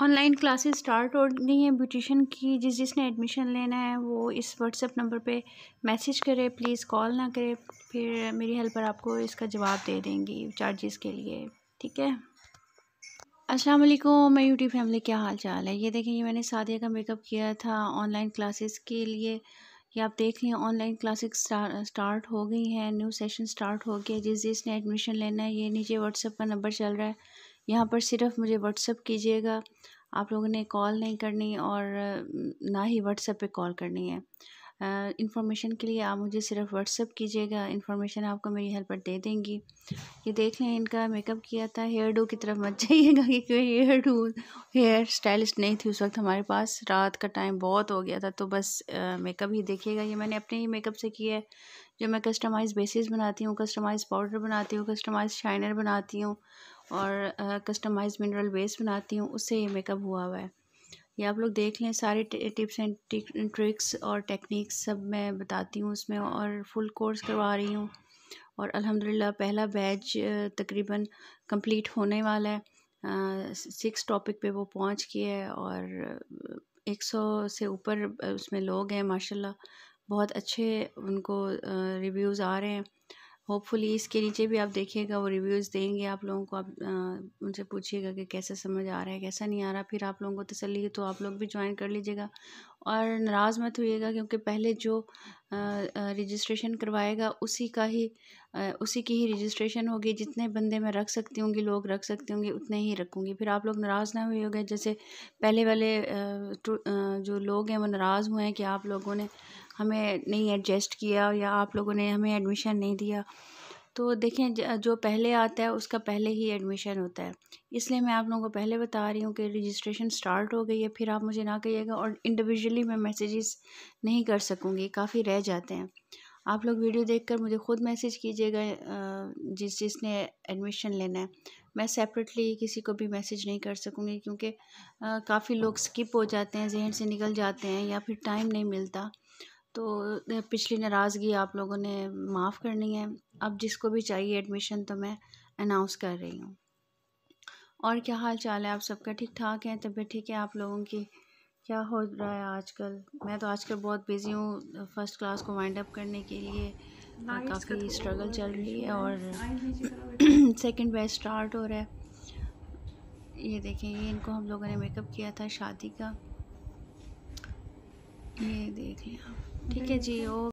online classes start हो गई हैं ब्यूटिशन की जिस जिसने एडमिशन लेना है वो इस व्हाट्सएप नंबर पे मैसेज करे प्लीज़ कॉल ना करे फिर मेरी हेल्पर आपको इसका जवाब दे देंगी चार्जेस के लिए ठीक है अस्सलाम वालेकुम मैं यूट्यूब फैमिली क्या हाल चाल है ये देखें ये मैंने सादिया का मेकअप किया था ऑनलाइन क्लासेस के लिए ये आप देख लें ऑनलाइन क्लासेस स्टार्ट हो गई हैं न्यू सेशन स्टार्ट हो गया जिस जिसने एडमिशन लेना है ये नीचे व्हाट्सएप का नंबर चल रहा है यहाँ पर सिर्फ मुझे व्हाट्सअप कीजिएगा आप लोगों ने कॉल नहीं करनी और ना ही व्हाट्सअप पे कॉल करनी है इन्फॉर्मेशन के लिए आप मुझे सिर्फ व्हाट्सअप कीजिएगा इन्फॉर्मेशन आपको मेरी हेल्पर दे देंगी ये देख लें इनका मेकअप किया था हेयर डू की तरफ मत जाइएगा क्योंकि हेयर डू हेयर स्टाइलिस्ट नहीं थी उस वक्त हमारे पास रात का टाइम बहुत हो गया था तो बस मेकअप ही देखिएगा ये मैंने अपने ही मेकअप से किया है जो मैं कस्टमाइज़ बेसिस बनाती हूँ कस्टमाइज़ पाउडर बनाती हूँ कस्टमाइज़ शाइनर बनाती हूँ और कस्टमाइज मिनरल बेस बनाती हूँ उससे ये मेकअप हुआ हुआ है ये आप लोग देख लें सारे टिप्स एंड ट्रिक्स और टेक्निक्स सब मैं बताती हूँ उसमें और फुल कोर्स करवा रही हूँ और अल्हम्दुलिल्लाह पहला बैच तकरीबन कंप्लीट होने वाला है सिक्स टॉपिक पे वो पहुँच गया है और एक सौ से ऊपर उसमें लोग हैं माशाल्लाह बहुत अच्छे उनको रिव्यूज़ आ रहे हैं होपफुली इसके नीचे भी आप देखिएगा वो रिव्यूज़ देंगे आप लोगों को आप उनसे पूछिएगा कि कैसे समझ आ रहा है कैसा नहीं आ रहा फिर आप लोगों को तसली तो आप लोग भी ज्वाइन कर लीजिएगा और नाराज़ मत होइएगा क्योंकि पहले जो रजिस्ट्रेशन करवाएगा उसी का ही आ, उसी की ही रजिस्ट्रेशन होगी जितने बंदे मैं रख सकती हूँ लोग रख सकती होंगे उतने ही रखूँगी फिर आप लोग नाराज़ ना हुए होंगे जैसे पहले वाले जो लोग हैं वो नाराज़ हुए हैं कि आप लोगों ने हमें नहीं एडजस्ट किया या आप लोगों ने हमें एडमिशन नहीं दिया तो देखें जो पहले आता है उसका पहले ही एडमिशन होता है इसलिए मैं आप लोगों को पहले बता रही हूँ कि रजिस्ट्रेशन स्टार्ट हो गई है फिर आप मुझे ना कहिएगा और इंडिविजुअली मैं मैसेजेस नहीं कर सकूँगी काफ़ी रह जाते हैं आप लोग वीडियो देखकर मुझे ख़ुद मैसेज कीजिएगा जिस जिसने एडमिशन लेना है मैं सेपरेटली किसी को भी मैसेज नहीं कर सकूँगी क्योंकि काफ़ी लोग स्किप हो जाते हैं जहन से निकल जाते हैं या फिर टाइम नहीं मिलता तो पिछली नाराज़गी आप लोगों ने माफ़ करनी है अब जिसको भी चाहिए एडमिशन तो मैं अनाउंस कर रही हूँ और क्या हाल चाल है आप सबका ठीक ठाक है तबीयत ठीक है आप लोगों की क्या हो रहा है आजकल मैं तो आजकल बहुत बिज़ी हूँ फर्स्ट क्लास को वाइंड अप करने के लिए काफ़ी स्ट्रगल चल रही है और सेकंड बैच स्टार्ट हो रहा है ये देखें ये इनको हम लोगों ने मेकअप किया था शादी का ये देख लिया ठीक है जी ओ